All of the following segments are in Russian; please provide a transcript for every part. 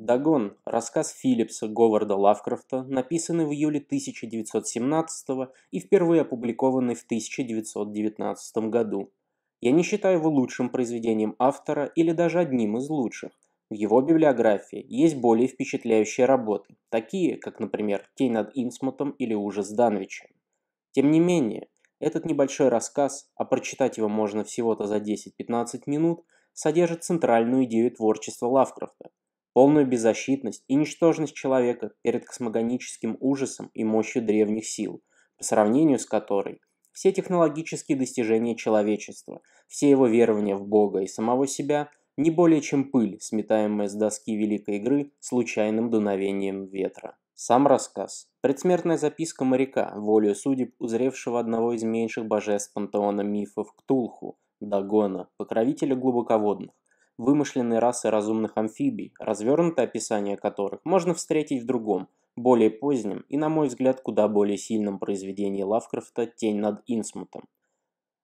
Дагон – рассказ Филлипса Говарда Лавкрафта, написанный в июле 1917 и впервые опубликованный в 1919 году. Я не считаю его лучшим произведением автора или даже одним из лучших. В его библиографии есть более впечатляющие работы, такие, как, например, «Тень над Инсмутом» или «Ужас Данвича». Тем не менее, этот небольшой рассказ, а прочитать его можно всего-то за 10-15 минут, содержит центральную идею творчества Лавкрафта полную беззащитность и ничтожность человека перед космогоническим ужасом и мощью древних сил, по сравнению с которой все технологические достижения человечества, все его верования в Бога и самого себя не более чем пыль, сметаемая с доски Великой Игры случайным дуновением ветра. Сам рассказ. Предсмертная записка моряка, волю судеб, узревшего одного из меньших божеств пантеона мифов Ктулху, Дагона, покровителя глубоководных вымышленной расы разумных амфибий, развернутое описание которых можно встретить в другом, более позднем и, на мой взгляд, куда более сильном произведении Лавкрафта «Тень над Инсмутом».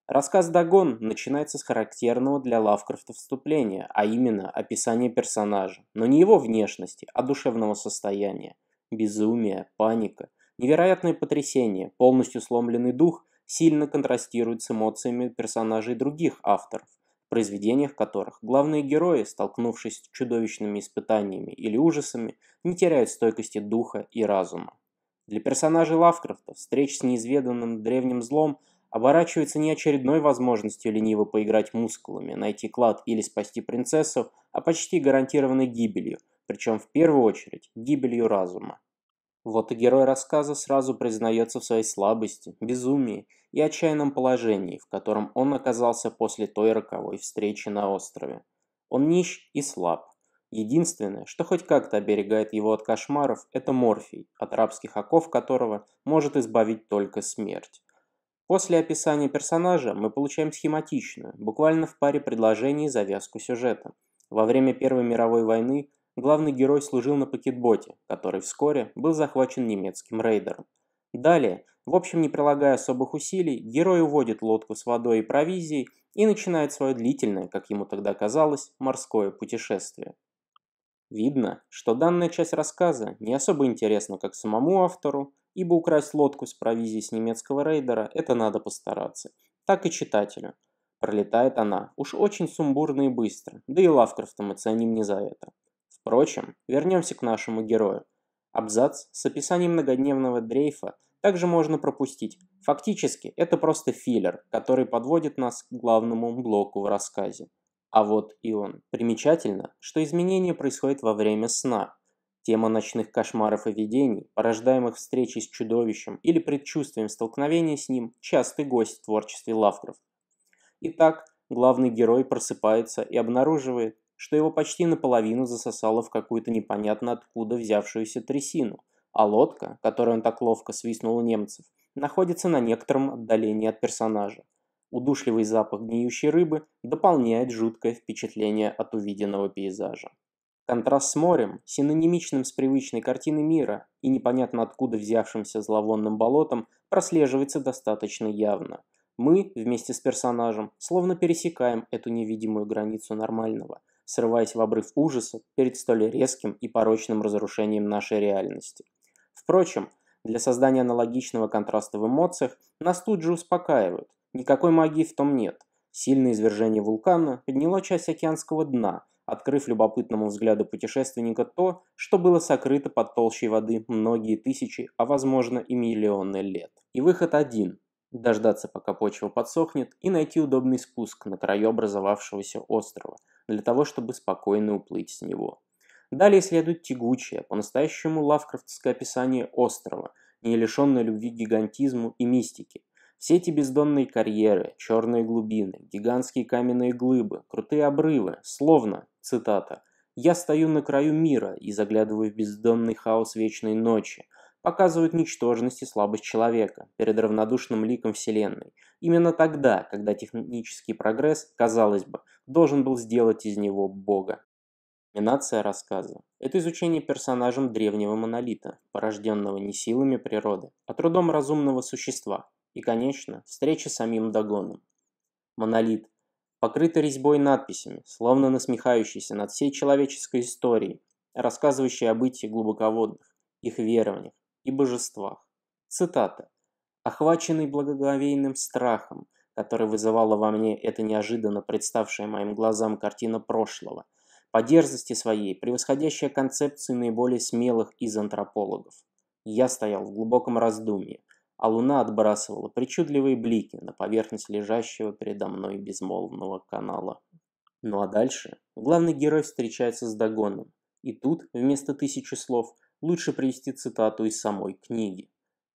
Рассказ «Дагон» начинается с характерного для Лавкрафта вступления, а именно описания персонажа, но не его внешности, а душевного состояния. Безумие, паника, невероятное потрясение, полностью сломленный дух сильно контрастируют с эмоциями персонажей других авторов произведениях которых главные герои, столкнувшись с чудовищными испытаниями или ужасами, не теряют стойкости духа и разума. Для персонажей Лавкрафта встреч с неизведанным древним злом оборачивается не очередной возможностью лениво поиграть мускулами, найти клад или спасти принцессу, а почти гарантированной гибелью, причем в первую очередь гибелью разума. Вот и герой рассказа сразу признается в своей слабости, безумии и отчаянном положении, в котором он оказался после той роковой встречи на острове. Он нищ и слаб. Единственное, что хоть как-то оберегает его от кошмаров, это морфий, от рабских оков которого может избавить только смерть. После описания персонажа мы получаем схематичную, буквально в паре предложений завязку сюжета. Во время Первой мировой войны главный герой служил на пакетботе, который вскоре был захвачен немецким рейдером. Далее, в общем не прилагая особых усилий, герой уводит лодку с водой и провизией и начинает свое длительное, как ему тогда казалось, морское путешествие. Видно, что данная часть рассказа не особо интересна как самому автору, ибо украсть лодку с провизией с немецкого рейдера – это надо постараться, так и читателю. Пролетает она уж очень сумбурно и быстро, да и Лавкрафта мы ценим не за это. Впрочем, вернемся к нашему герою. Абзац с описанием многодневного дрейфа – также можно пропустить. Фактически, это просто филлер, который подводит нас к главному блоку в рассказе. А вот и он. Примечательно, что изменения происходят во время сна. Тема ночных кошмаров и видений, порождаемых встречей с чудовищем или предчувствием столкновения с ним, частый гость в творчестве Лавкрафта. Итак, главный герой просыпается и обнаруживает, что его почти наполовину засосало в какую-то непонятно откуда взявшуюся трясину – а лодка, которой он так ловко свистнул у немцев, находится на некотором отдалении от персонажа. Удушливый запах гниющей рыбы дополняет жуткое впечатление от увиденного пейзажа. Контраст с морем, синонимичным с привычной картиной мира и непонятно откуда взявшимся зловонным болотом, прослеживается достаточно явно. Мы, вместе с персонажем, словно пересекаем эту невидимую границу нормального, срываясь в обрыв ужаса перед столь резким и порочным разрушением нашей реальности. Впрочем, для создания аналогичного контраста в эмоциях нас тут же успокаивают. Никакой магии в том нет. Сильное извержение вулкана подняло часть океанского дна, открыв любопытному взгляду путешественника то, что было сокрыто под толщей воды многие тысячи, а возможно и миллионы лет. И выход один – дождаться, пока почва подсохнет, и найти удобный спуск на краю образовавшегося острова, для того, чтобы спокойно уплыть с него. Далее следует тягучее, по-настоящему лавкрафтское описание острова, не лишенное любви к гигантизму и мистике. Все эти бездонные карьеры, черные глубины, гигантские каменные глыбы, крутые обрывы, словно, цитата, «Я стою на краю мира и заглядываю в бездонный хаос вечной ночи», показывают ничтожность и слабость человека перед равнодушным ликом Вселенной. Именно тогда, когда технический прогресс, казалось бы, должен был сделать из него Бога. Номинация рассказа – это изучение персонажем древнего монолита, порожденного не силами природы, а трудом разумного существа и, конечно, встреча с самим Дагоном. Монолит покрытый резьбой надписями, словно насмехающийся над всей человеческой историей, рассказывающий о бытии глубоководных, их верованиях и божествах. Цитата. «Охваченный благоговейным страхом, который вызывала во мне эта неожиданно представшая моим глазам картина прошлого – по дерзости своей, превосходящая концепции наиболее смелых из антропологов. Я стоял в глубоком раздумье, а луна отбрасывала причудливые блики на поверхность лежащего передо мной безмолвного канала. Ну а дальше главный герой встречается с Дагоном, и тут, вместо тысячи слов, лучше привести цитату из самой книги.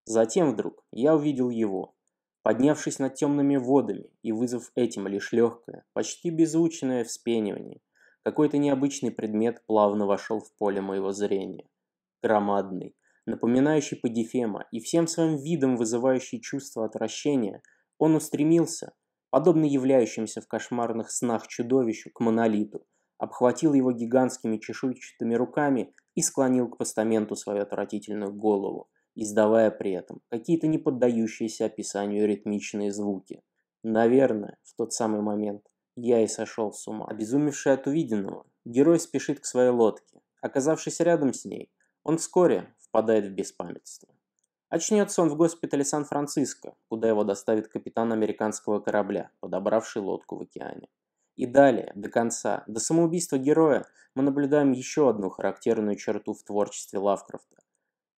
Затем вдруг я увидел его, поднявшись над темными водами и вызвав этим лишь легкое, почти беззвучное вспенивание – какой-то необычный предмет плавно вошел в поле моего зрения. Громадный, напоминающий подифема и всем своим видом вызывающий чувство отвращения, он устремился, подобно являющимся в кошмарных снах чудовищу, к монолиту, обхватил его гигантскими чешуйчатыми руками и склонил к постаменту свою отвратительную голову, издавая при этом какие-то неподдающиеся описанию ритмичные звуки. Наверное, в тот самый момент я и сошел с ума, обезумевший от увиденного. Герой спешит к своей лодке. Оказавшись рядом с ней, он вскоре впадает в беспамятство. Очнется он в госпитале Сан-Франциско, куда его доставит капитан американского корабля, подобравший лодку в океане. И далее, до конца, до самоубийства героя, мы наблюдаем еще одну характерную черту в творчестве Лавкрафта.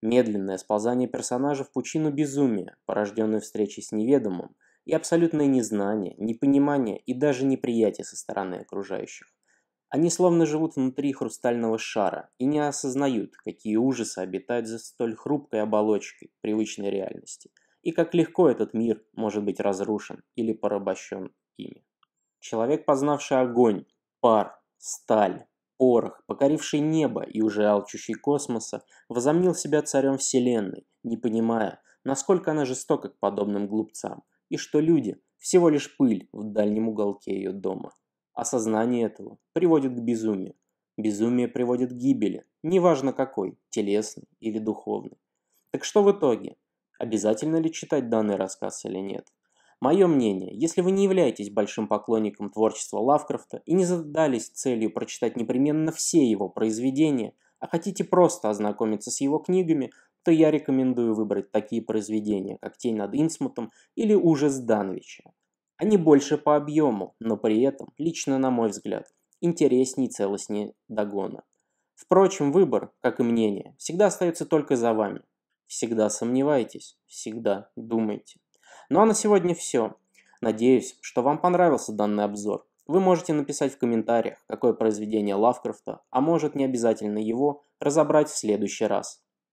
Медленное сползание персонажа в пучину безумия, порожденную встречей с неведомым – и абсолютное незнание, непонимание и даже неприятие со стороны окружающих. Они словно живут внутри хрустального шара и не осознают, какие ужасы обитают за столь хрупкой оболочкой привычной реальности, и как легко этот мир может быть разрушен или порабощен ими. Человек, познавший огонь, пар, сталь, порох, покоривший небо и уже алчущий космоса, возомнил себя царем Вселенной, не понимая, насколько она жестока к подобным глупцам, и что люди – всего лишь пыль в дальнем уголке ее дома. Осознание этого приводит к безумию. Безумие приводит к гибели, неважно какой, телесной или духовной. Так что в итоге? Обязательно ли читать данный рассказ или нет? Мое мнение, если вы не являетесь большим поклонником творчества Лавкрафта и не задались целью прочитать непременно все его произведения, а хотите просто ознакомиться с его книгами, то я рекомендую выбрать такие произведения, как «Тень над Инсмутом» или «Ужас Данвича». Они больше по объему, но при этом, лично на мой взгляд, интереснее и целостнее Дагона. Впрочем, выбор, как и мнение, всегда остается только за вами. Всегда сомневайтесь, всегда думайте. Ну а на сегодня все. Надеюсь, что вам понравился данный обзор. Вы можете написать в комментариях, какое произведение Лавкрафта, а может не обязательно его, разобрать в следующий раз.